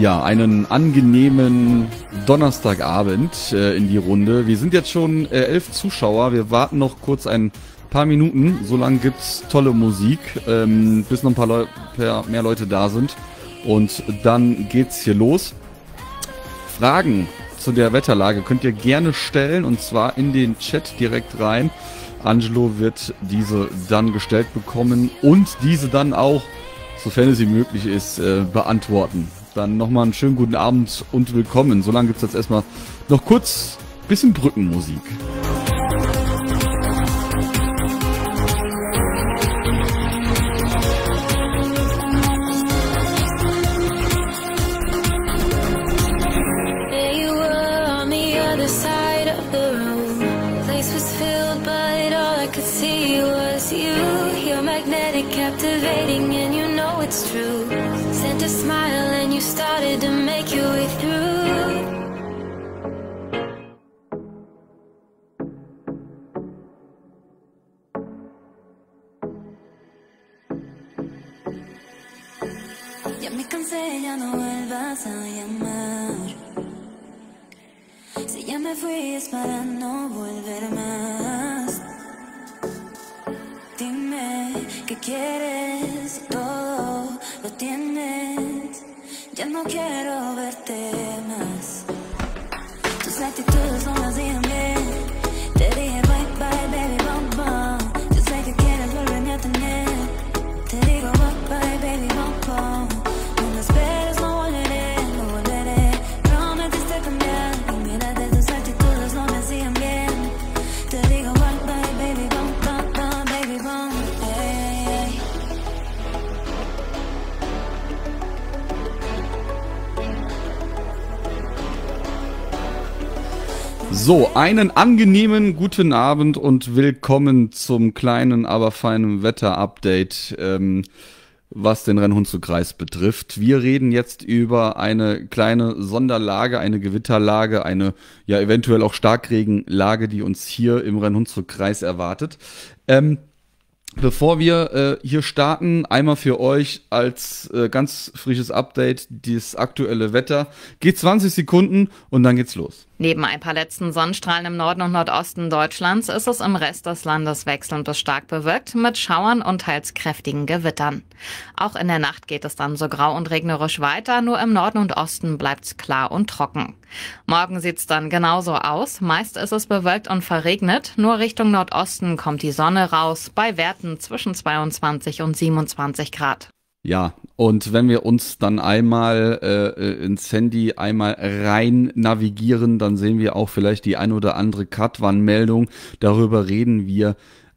ja, einen angenehmen Donnerstagabend äh, in die Runde. Wir sind jetzt schon äh, elf Zuschauer. Wir warten noch kurz ein paar Minuten. So lange gibt's tolle Musik, ähm, bis noch ein paar, Leu paar mehr Leute da sind. Und dann geht's hier los. Fragen zu der Wetterlage könnt ihr gerne stellen und zwar in den Chat direkt rein. Angelo wird diese dann gestellt bekommen und diese dann auch, sofern es ihm möglich ist, äh, beantworten. Dann nochmal einen schönen guten Abend und willkommen. So lange gibt es jetzt erstmal noch kurz ein bisschen Brückenmusik. me cansé, ya no vuelvas a llamar. Si ya me fui es para no volver más. Dime qué quieres, todo lo tienes. Ya no quiero verte. So, einen angenehmen guten Abend und willkommen zum kleinen, aber feinen Wetter-Update, ähm, was den Rennhundzugkreis betrifft. Wir reden jetzt über eine kleine Sonderlage, eine Gewitterlage, eine ja eventuell auch Starkregenlage, die uns hier im Rennhundzugkreis erwartet. Ähm, Bevor wir äh, hier starten, einmal für euch als äh, ganz frisches Update das aktuelle Wetter. Geht 20 Sekunden und dann geht's los. Neben ein paar letzten Sonnenstrahlen im Norden und Nordosten Deutschlands ist es im Rest des Landes wechselnd bis stark bewölkt mit Schauern und teils kräftigen Gewittern. Auch in der Nacht geht es dann so grau und regnerisch weiter, nur im Norden und Osten bleibt es klar und trocken. Morgen sieht es dann genauso aus. Meist ist es bewölkt und verregnet. Nur Richtung Nordosten kommt die Sonne raus bei Werten zwischen 22 und 27 Grad. Ja, und wenn wir uns dann einmal äh, äh, ins Handy einmal rein navigieren, dann sehen wir auch vielleicht die ein oder andere cut Katwan-Meldung. Darüber reden wir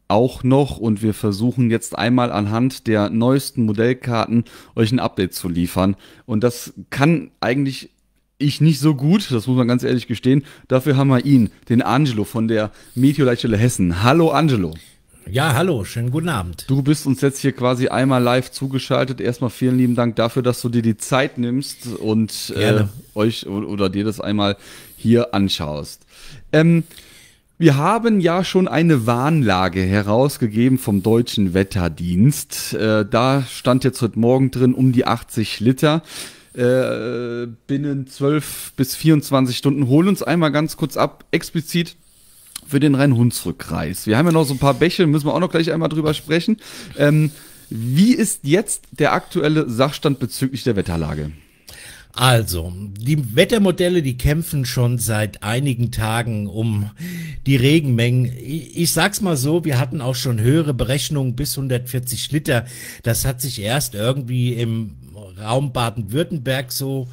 auch noch und wir versuchen jetzt einmal anhand der neuesten Modellkarten euch ein Update zu liefern. Und das kann eigentlich ich nicht so gut, das muss man ganz ehrlich gestehen. Dafür haben wir ihn, den Angelo von der Meteorleitstelle Hessen. Hallo Angelo. Ja, hallo, schönen guten Abend. Du bist uns jetzt hier quasi einmal live zugeschaltet. Erstmal vielen lieben Dank dafür, dass du dir die Zeit nimmst und äh, euch oder dir das einmal hier anschaust. Ähm, wir haben ja schon eine Warnlage herausgegeben vom deutschen Wetterdienst. Äh, da stand jetzt heute Morgen drin um die 80 Liter. Äh, binnen 12 bis 24 Stunden. Hol uns einmal ganz kurz ab, explizit für den Rhein-Hunsrück-Kreis. Wir haben ja noch so ein paar Bäche, müssen wir auch noch gleich einmal drüber sprechen. Ähm, wie ist jetzt der aktuelle Sachstand bezüglich der Wetterlage? Also, die Wettermodelle, die kämpfen schon seit einigen Tagen um die Regenmengen. Ich sag's mal so, wir hatten auch schon höhere Berechnungen bis 140 Liter. Das hat sich erst irgendwie im Raum Baden-Württemberg so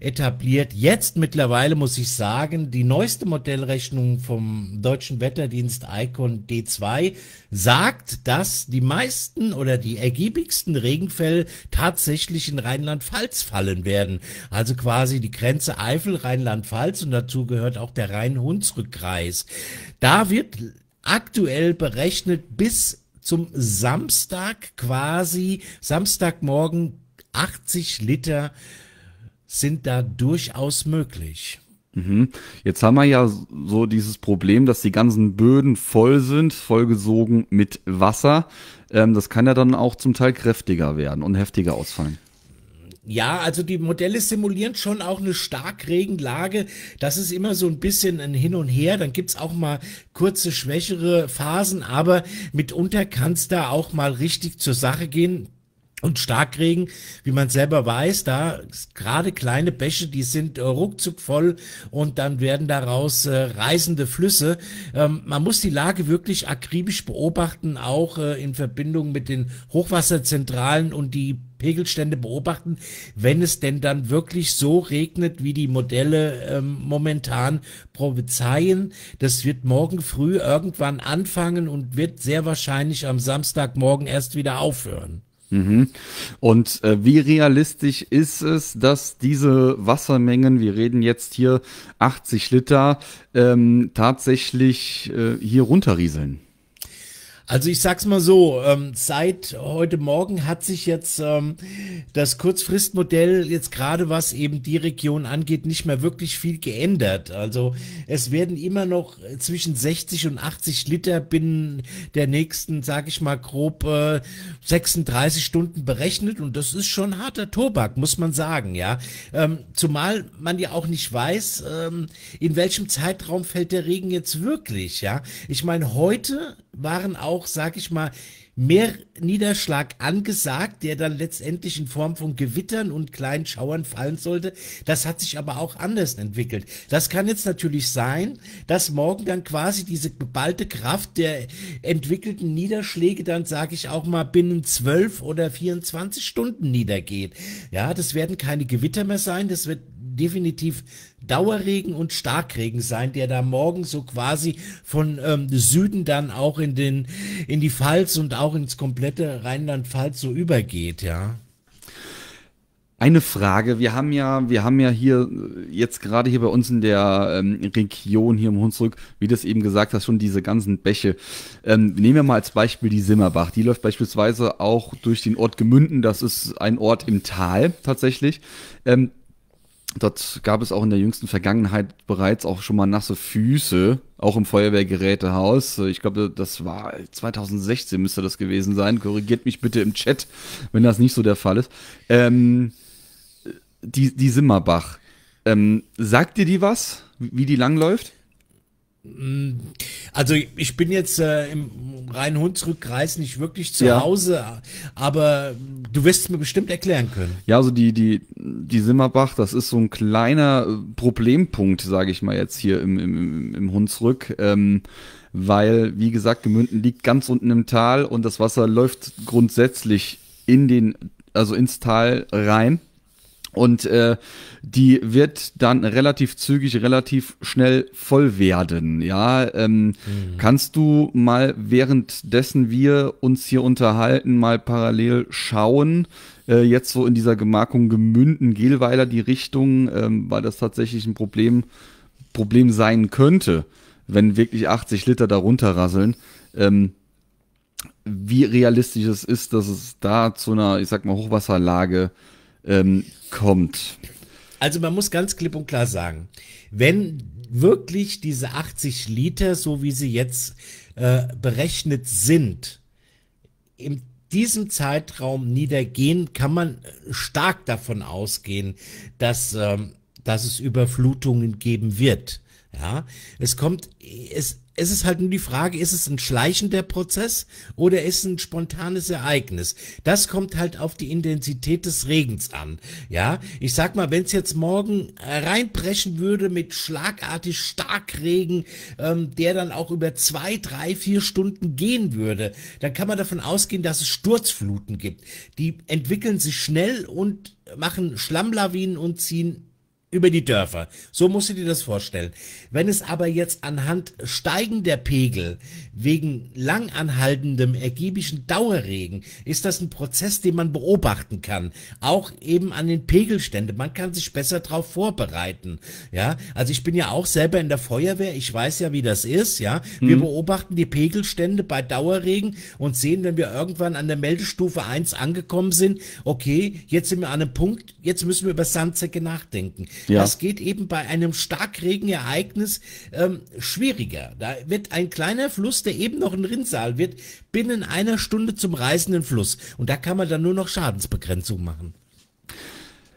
etabliert. Jetzt mittlerweile muss ich sagen, die neueste Modellrechnung vom deutschen Wetterdienst Icon D2 sagt, dass die meisten oder die ergiebigsten Regenfälle tatsächlich in Rheinland-Pfalz fallen werden. Also quasi die Grenze Eifel, Rheinland-Pfalz und dazu gehört auch der Rhein-Hunsrück-Kreis. Da wird aktuell berechnet bis zum Samstag quasi, Samstagmorgen 80 Liter sind da durchaus möglich. Mhm. Jetzt haben wir ja so dieses Problem, dass die ganzen Böden voll sind, vollgesogen mit Wasser. Ähm, das kann ja dann auch zum Teil kräftiger werden und heftiger ausfallen. Ja, also die Modelle simulieren schon auch eine Starkregenlage. Das ist immer so ein bisschen ein Hin und Her. Dann gibt es auch mal kurze, schwächere Phasen, aber mitunter kann es da auch mal richtig zur Sache gehen. Und Starkregen, wie man selber weiß, da gerade kleine Bäche, die sind äh, ruckzuck voll und dann werden daraus äh, reißende Flüsse. Ähm, man muss die Lage wirklich akribisch beobachten, auch äh, in Verbindung mit den Hochwasserzentralen und die Pegelstände beobachten, wenn es denn dann wirklich so regnet, wie die Modelle ähm, momentan prophezeien. Das wird morgen früh irgendwann anfangen und wird sehr wahrscheinlich am Samstagmorgen erst wieder aufhören. Mhm. Und äh, wie realistisch ist es, dass diese Wassermengen, wir reden jetzt hier 80 Liter, ähm, tatsächlich äh, hier runterrieseln? Also ich sag's mal so, ähm, seit heute Morgen hat sich jetzt ähm, das Kurzfristmodell jetzt gerade was eben die Region angeht, nicht mehr wirklich viel geändert. Also es werden immer noch zwischen 60 und 80 Liter binnen der nächsten, sag ich mal, grob äh, 36 Stunden berechnet und das ist schon harter Tobak, muss man sagen, ja. Ähm, zumal man ja auch nicht weiß, ähm, in welchem Zeitraum fällt der Regen jetzt wirklich, ja. Ich meine, heute waren auch, sag ich mal, mehr Niederschlag angesagt, der dann letztendlich in Form von Gewittern und kleinen Schauern fallen sollte. Das hat sich aber auch anders entwickelt. Das kann jetzt natürlich sein, dass morgen dann quasi diese geballte Kraft der entwickelten Niederschläge dann, sage ich auch mal, binnen zwölf oder 24 Stunden niedergeht. Ja, das werden keine Gewitter mehr sein, das wird definitiv Dauerregen und Starkregen sein, der da morgen so quasi von ähm, Süden dann auch in den in die Pfalz und auch ins komplette Rheinland-Pfalz so übergeht, ja. Eine Frage, wir haben ja, wir haben ja hier äh, jetzt gerade hier bei uns in der ähm, Region hier im Hunsrück, wie du es eben gesagt hast, schon diese ganzen Bäche. Ähm, nehmen wir mal als Beispiel die Simmerbach. Die läuft beispielsweise auch durch den Ort Gemünden. Das ist ein Ort im Tal tatsächlich. Ähm, Dort gab es auch in der jüngsten Vergangenheit bereits auch schon mal nasse Füße, auch im Feuerwehrgerätehaus. Ich glaube, das war 2016 müsste das gewesen sein. Korrigiert mich bitte im Chat, wenn das nicht so der Fall ist. Ähm, die, die Simmerbach. Ähm, sagt dir die was, wie die langläuft? Mm, also ich bin jetzt äh, im Rhein-Hunsrück-Kreis nicht wirklich zu ja. Hause, aber du wirst es mir bestimmt erklären können. Ja, also die, die, die Simmerbach, das ist so ein kleiner äh, Problempunkt, sage ich mal jetzt hier im, im, im Hunsrück. Ähm, weil, wie gesagt, Gemünden liegt ganz unten im Tal und das Wasser läuft grundsätzlich in den, also ins Tal rein. Und äh, die wird dann relativ zügig, relativ schnell voll werden. Ja, ähm, mhm. kannst du mal währenddessen wir uns hier unterhalten, mal parallel schauen, äh, jetzt so in dieser Gemarkung Gemünden, Gelweiler die Richtung, ähm, weil das tatsächlich ein Problem, Problem sein könnte, wenn wirklich 80 Liter darunter rasseln. Ähm, wie realistisch es ist, dass es da zu einer, ich sag mal, Hochwasserlage ähm, kommt. Also man muss ganz klipp und klar sagen, wenn wirklich diese 80 Liter, so wie sie jetzt äh, berechnet sind, in diesem Zeitraum niedergehen, kann man stark davon ausgehen, dass, ähm, dass es Überflutungen geben wird. Ja, es kommt, es, es ist halt nur die Frage, ist es ein schleichender Prozess oder ist es ein spontanes Ereignis? Das kommt halt auf die Intensität des Regens an. Ja, ich sag mal, wenn es jetzt morgen reinbrechen würde mit schlagartig Starkregen, ähm, der dann auch über zwei, drei, vier Stunden gehen würde, dann kann man davon ausgehen, dass es Sturzfluten gibt. Die entwickeln sich schnell und machen Schlammlawinen und ziehen über die Dörfer. So musst du dir das vorstellen. Wenn es aber jetzt anhand steigender Pegel wegen langanhaltendem ergiebischen Dauerregen ist das ein Prozess, den man beobachten kann. Auch eben an den Pegelständen. Man kann sich besser darauf vorbereiten. Ja, also ich bin ja auch selber in der Feuerwehr. Ich weiß ja, wie das ist. Ja, wir mhm. beobachten die Pegelstände bei Dauerregen und sehen, wenn wir irgendwann an der Meldestufe eins angekommen sind, okay, jetzt sind wir an einem Punkt, jetzt müssen wir über Sandsäcke nachdenken. Ja. Das geht eben bei einem Starkregenereignis ähm, schwieriger. Da wird ein kleiner Fluss, der eben noch ein Rinnsal wird, binnen einer Stunde zum reißenden Fluss. Und da kann man dann nur noch Schadensbegrenzung machen.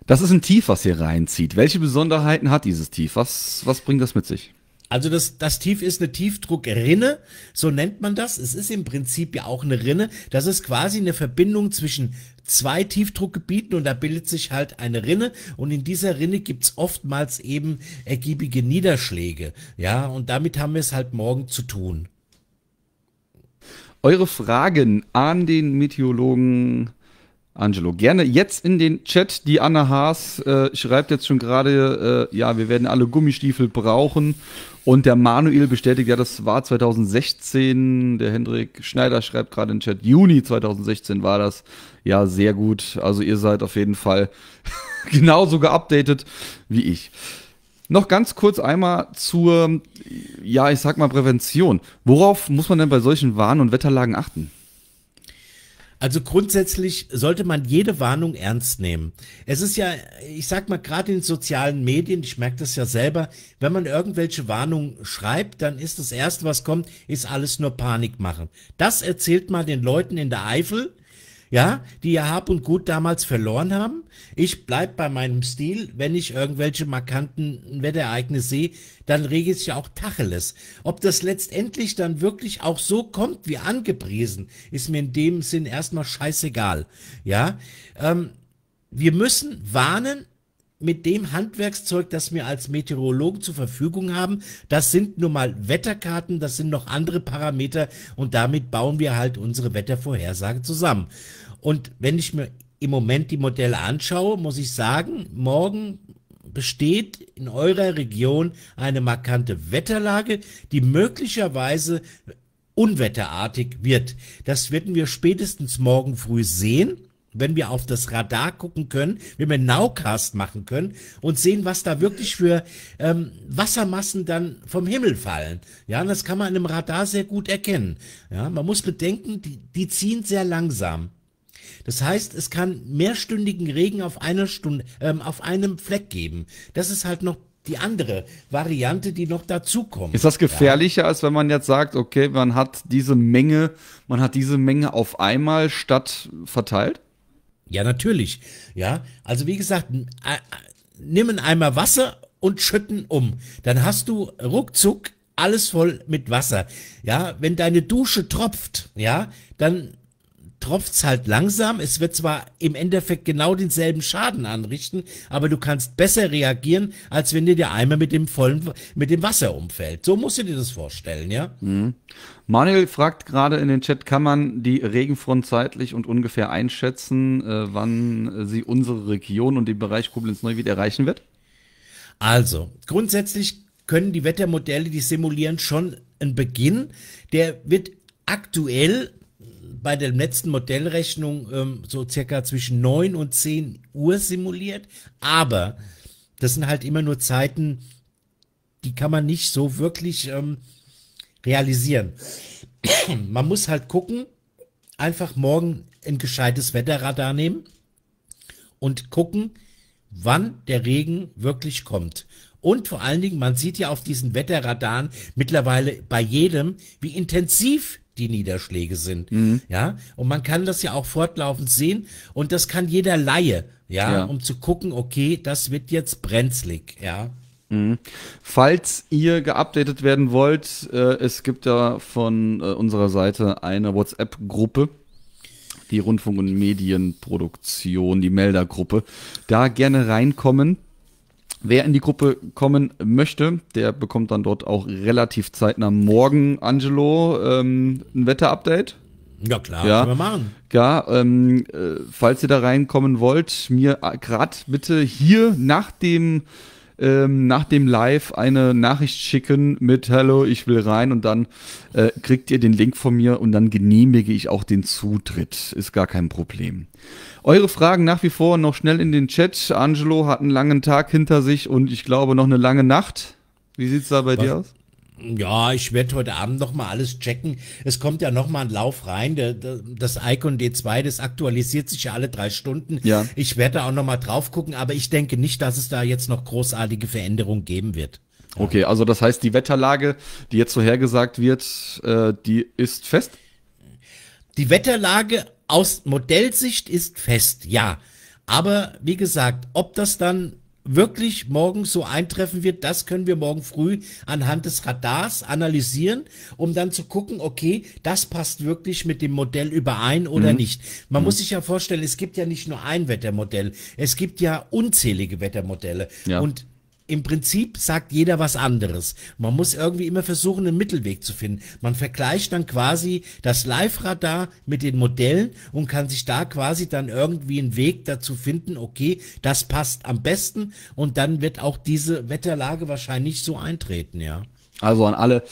Das ist ein Tief, was hier reinzieht. Welche Besonderheiten hat dieses Tief? Was, was bringt das mit sich? Also das, das Tief ist eine Tiefdruckrinne, so nennt man das. Es ist im Prinzip ja auch eine Rinne. Das ist quasi eine Verbindung zwischen zwei Tiefdruckgebieten und da bildet sich halt eine Rinne und in dieser Rinne gibt es oftmals eben ergiebige Niederschläge. Ja, und damit haben wir es halt morgen zu tun. Eure Fragen an den Meteorologen Angelo. Gerne jetzt in den Chat. Die Anna Haas äh, schreibt jetzt schon gerade, äh, ja, wir werden alle Gummistiefel brauchen und der Manuel bestätigt, ja, das war 2016. Der Hendrik Schneider schreibt gerade im Chat, Juni 2016 war das. Ja, sehr gut. Also ihr seid auf jeden Fall genauso geupdatet wie ich. Noch ganz kurz einmal zur, ja, ich sag mal Prävention. Worauf muss man denn bei solchen Warn- und Wetterlagen achten? Also grundsätzlich sollte man jede Warnung ernst nehmen. Es ist ja, ich sag mal, gerade in sozialen Medien, ich merke das ja selber, wenn man irgendwelche Warnungen schreibt, dann ist das erste, was kommt, ist alles nur Panik machen. Das erzählt man den Leuten in der Eifel, ja, die ihr Hab und Gut damals verloren haben. Ich bleib bei meinem Stil. Wenn ich irgendwelche markanten Wetterereignisse sehe, dann regelt sich ja auch Tacheles. Ob das letztendlich dann wirklich auch so kommt wie angepriesen, ist mir in dem Sinn erstmal scheißegal. Ja, ähm, wir müssen warnen, mit dem Handwerkszeug, das wir als Meteorologen zur Verfügung haben. Das sind nun mal Wetterkarten, das sind noch andere Parameter und damit bauen wir halt unsere Wettervorhersage zusammen. Und wenn ich mir im Moment die Modelle anschaue, muss ich sagen, morgen besteht in eurer Region eine markante Wetterlage, die möglicherweise unwetterartig wird. Das werden wir spätestens morgen früh sehen wenn wir auf das Radar gucken können, wenn wir Nowcast machen können und sehen, was da wirklich für ähm, Wassermassen dann vom Himmel fallen. Ja, das kann man in einem Radar sehr gut erkennen. Ja, man muss bedenken, die, die ziehen sehr langsam. Das heißt, es kann mehrstündigen Regen auf einer Stunde, ähm, auf einem Fleck geben. Das ist halt noch die andere Variante, die noch dazukommt. Ist das gefährlicher, ja. als wenn man jetzt sagt, okay, man hat diese Menge, man hat diese Menge auf einmal statt verteilt? Ja, natürlich. Ja, also wie gesagt, nimm einen Eimer Wasser und schütten um. Dann hast du ruckzuck alles voll mit Wasser. Ja, wenn deine Dusche tropft, ja, dann tropft's halt langsam. Es wird zwar im Endeffekt genau denselben Schaden anrichten, aber du kannst besser reagieren, als wenn dir der Eimer mit dem vollen, mit dem Wasser umfällt. So musst du dir das vorstellen, ja? Mhm. Manuel fragt gerade in den Chat, kann man die Regenfront zeitlich und ungefähr einschätzen, äh, wann sie unsere Region und den Bereich koblenz neu wieder erreichen wird? Also, grundsätzlich können die Wettermodelle, die simulieren schon einen Beginn. Der wird aktuell bei der letzten Modellrechnung ähm, so circa zwischen 9 und 10 Uhr simuliert. Aber das sind halt immer nur Zeiten, die kann man nicht so wirklich ähm, realisieren. Man muss halt gucken, einfach morgen ein gescheites Wetterradar nehmen und gucken, wann der Regen wirklich kommt. Und vor allen Dingen, man sieht ja auf diesen Wetterradaren mittlerweile bei jedem, wie intensiv die Niederschläge sind. Mhm. Ja, und man kann das ja auch fortlaufend sehen und das kann jeder Laie, ja, ja. um zu gucken, okay, das wird jetzt brenzlig, ja. Mhm. Falls ihr geupdatet werden wollt, äh, es gibt da von äh, unserer Seite eine WhatsApp-Gruppe, die Rundfunk- und Medienproduktion, die Meldergruppe. Da gerne reinkommen. Wer in die Gruppe kommen möchte, der bekommt dann dort auch relativ zeitnah morgen, Angelo, ähm, ein Wetterupdate. Ja, klar, ja. können wir machen. Ja, ähm, äh, falls ihr da reinkommen wollt, mir äh, gerade bitte hier nach dem ähm, nach dem Live eine Nachricht schicken mit Hallo, ich will rein und dann äh, kriegt ihr den Link von mir und dann genehmige ich auch den Zutritt. Ist gar kein Problem. Eure Fragen nach wie vor noch schnell in den Chat. Angelo hat einen langen Tag hinter sich und ich glaube noch eine lange Nacht. Wie sieht es da bei Was? dir aus? Ja, ich werde heute Abend nochmal alles checken. Es kommt ja nochmal ein Lauf rein. Das Icon D2, das aktualisiert sich ja alle drei Stunden. Ja. Ich werde da auch nochmal drauf gucken, aber ich denke nicht, dass es da jetzt noch großartige Veränderungen geben wird. Okay, also das heißt, die Wetterlage, die jetzt so hergesagt wird, äh, die ist fest? Die Wetterlage aus Modellsicht ist fest, ja. Aber wie gesagt, ob das dann wirklich morgen so eintreffen wird, das können wir morgen früh anhand des Radars analysieren, um dann zu gucken, okay, das passt wirklich mit dem Modell überein oder mhm. nicht. Man mhm. muss sich ja vorstellen, es gibt ja nicht nur ein Wettermodell, es gibt ja unzählige Wettermodelle. Ja. Und im Prinzip sagt jeder was anderes. Man muss irgendwie immer versuchen, einen Mittelweg zu finden. Man vergleicht dann quasi das Live-Radar mit den Modellen und kann sich da quasi dann irgendwie einen Weg dazu finden, okay, das passt am besten und dann wird auch diese Wetterlage wahrscheinlich so eintreten, ja. Also an alle,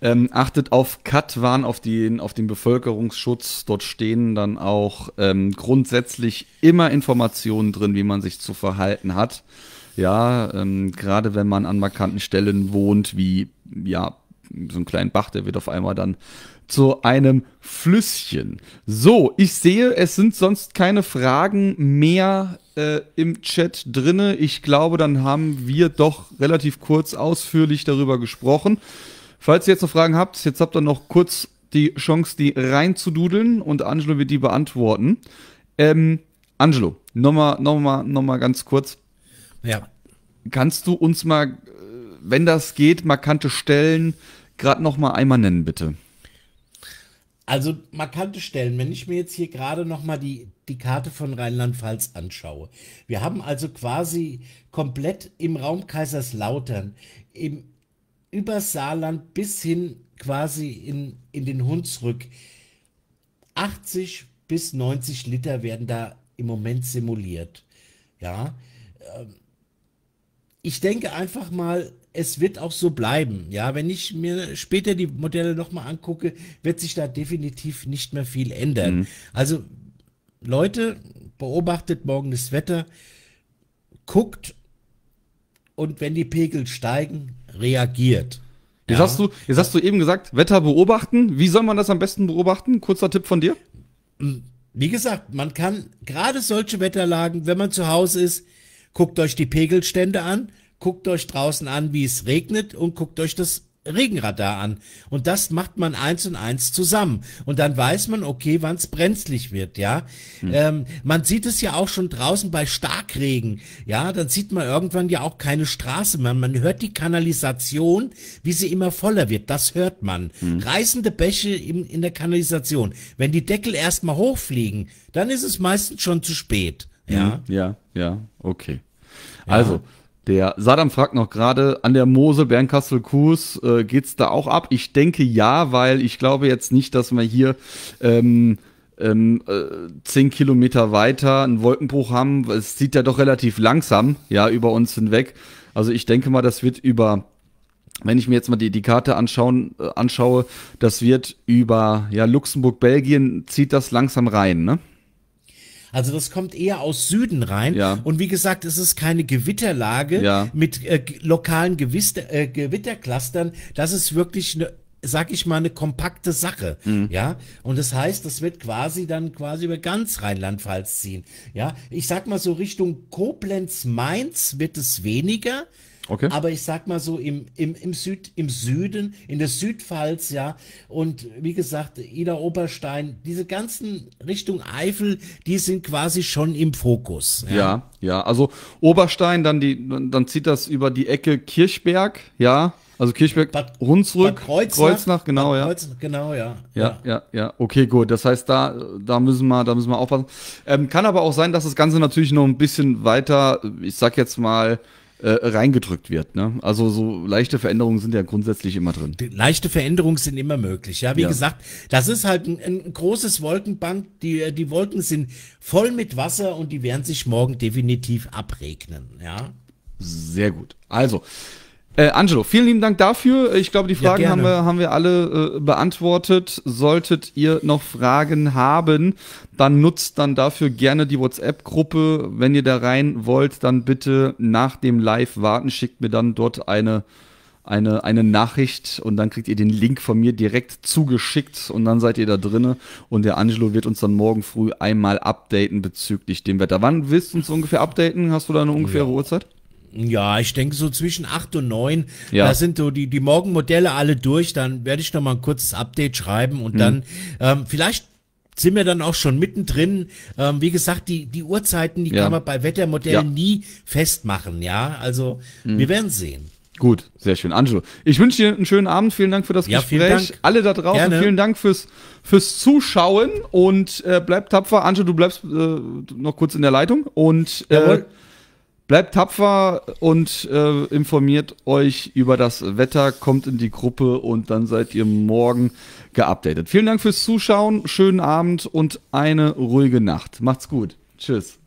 ähm, achtet auf Katwan, auf den, auf den Bevölkerungsschutz. Dort stehen dann auch ähm, grundsätzlich immer Informationen drin, wie man sich zu verhalten hat. Ja, ähm, gerade wenn man an markanten Stellen wohnt, wie ja, so ein kleinen Bach, der wird auf einmal dann zu einem Flüsschen. So, ich sehe, es sind sonst keine Fragen mehr äh, im Chat drinne. Ich glaube, dann haben wir doch relativ kurz ausführlich darüber gesprochen. Falls ihr jetzt noch Fragen habt, jetzt habt ihr noch kurz die Chance, die reinzududeln und Angelo wird die beantworten. Ähm, Angelo, nochmal nochmal, nochmal ganz kurz. Ja. Kannst du uns mal, äh, wenn das geht, markante Stellen gerade noch mal einmal nennen, bitte? Also markante Stellen, wenn ich mir jetzt hier gerade noch mal die, die Karte von Rheinland-Pfalz anschaue. Wir haben also quasi komplett im Raum Kaiserslautern, im, über Saarland bis hin quasi in, in den Hunsrück. 80 bis 90 Liter werden da im Moment simuliert. Ja, ähm, ich denke einfach mal, es wird auch so bleiben. Ja, wenn ich mir später die Modelle nochmal angucke, wird sich da definitiv nicht mehr viel ändern. Mhm. Also, Leute, beobachtet morgen das Wetter, guckt und wenn die Pegel steigen, reagiert. Jetzt, ja. hast du, jetzt hast du eben gesagt, Wetter beobachten. Wie soll man das am besten beobachten? Kurzer Tipp von dir. Wie gesagt, man kann gerade solche Wetterlagen, wenn man zu Hause ist, Guckt euch die Pegelstände an, guckt euch draußen an, wie es regnet und guckt euch das Regenradar an. Und das macht man eins und eins zusammen. Und dann weiß man, okay, wann es brenzlig wird, ja. Hm. Ähm, man sieht es ja auch schon draußen bei Starkregen, ja. Dann sieht man irgendwann ja auch keine Straße mehr. Man hört die Kanalisation, wie sie immer voller wird. Das hört man. Hm. Reißende Bäche in, in der Kanalisation. Wenn die Deckel erstmal hochfliegen, dann ist es meistens schon zu spät. Hm. Ja, ja, ja, okay. Also, der Saddam fragt noch gerade, an der Mosel, Bernkastel, Kues, äh, geht's da auch ab? Ich denke ja, weil ich glaube jetzt nicht, dass wir hier ähm, ähm, äh, zehn Kilometer weiter einen Wolkenbruch haben. Es zieht ja doch relativ langsam, ja, über uns hinweg. Also ich denke mal, das wird über, wenn ich mir jetzt mal die, die Karte anschauen, äh, anschaue, das wird über ja, Luxemburg, Belgien, zieht das langsam rein, ne? Also das kommt eher aus Süden rein. Ja. Und wie gesagt, es ist keine Gewitterlage ja. mit äh, lokalen Gewister, äh, Gewitterclustern. Das ist wirklich eine sag ich mal, eine kompakte Sache, mhm. ja. Und das heißt, das wird quasi dann quasi über ganz Rheinland-Pfalz ziehen, ja. Ich sag mal so Richtung Koblenz-Mainz wird es weniger, Okay. Aber ich sag mal so, im, im, im, Süd, im Süden, in der Südpfalz, ja, und wie gesagt, Ida Oberstein, diese ganzen Richtung Eifel, die sind quasi schon im Fokus. Ja, ja, ja. also Oberstein, dann, die, dann zieht das über die Ecke Kirchberg, ja. Also Kirchberg, Bad, Hunsrück, Bad Kreuznach, Kreuznach, genau, Bad ja. Kreuznach, genau, ja. ja. Ja, ja, ja. Okay, gut. Das heißt, da, da müssen wir, da müssen wir aufpassen. Ähm, kann aber auch sein, dass das Ganze natürlich noch ein bisschen weiter, ich sag jetzt mal, äh, reingedrückt wird. Ne? Also so leichte Veränderungen sind ja grundsätzlich immer drin. Leichte Veränderungen sind immer möglich. Ja, wie ja. gesagt, das ist halt ein, ein, großes Wolkenband. Die, die Wolken sind voll mit Wasser und die werden sich morgen definitiv abregnen. Ja. Sehr gut. Also, äh, Angelo, vielen lieben Dank dafür. Äh, ich glaube, die Fragen ja, haben, wir, haben wir alle äh, beantwortet. Solltet ihr noch Fragen haben, dann nutzt dann dafür gerne die WhatsApp-Gruppe. Wenn ihr da rein wollt, dann bitte nach dem Live warten. Schickt mir dann dort eine, eine, eine Nachricht und dann kriegt ihr den Link von mir direkt zugeschickt und dann seid ihr da drinnen Und der Angelo wird uns dann morgen früh einmal updaten bezüglich dem Wetter. Wann willst du uns ungefähr updaten? Hast du da eine ungefähre ja. Uhrzeit? Ja, ich denke so zwischen acht und neun. Ja. Da sind so die, die Morgenmodelle alle durch. Dann werde ich nochmal ein kurzes Update schreiben und mhm. dann ähm, vielleicht sind wir dann auch schon mittendrin. Ähm, wie gesagt, die, die Uhrzeiten, die ja. kann man bei Wettermodellen ja. nie festmachen. Ja, also mhm. wir werden sehen. Gut, sehr schön. Angelo, ich wünsche dir einen schönen Abend. Vielen Dank für das ja, Gespräch. Alle da draußen, Gerne. vielen Dank fürs, fürs Zuschauen und äh, bleib tapfer. Angelo, du bleibst äh, noch kurz in der Leitung und äh, Bleibt tapfer und äh, informiert euch über das Wetter, kommt in die Gruppe und dann seid ihr morgen geupdatet. Vielen Dank fürs Zuschauen, schönen Abend und eine ruhige Nacht. Macht's gut. Tschüss.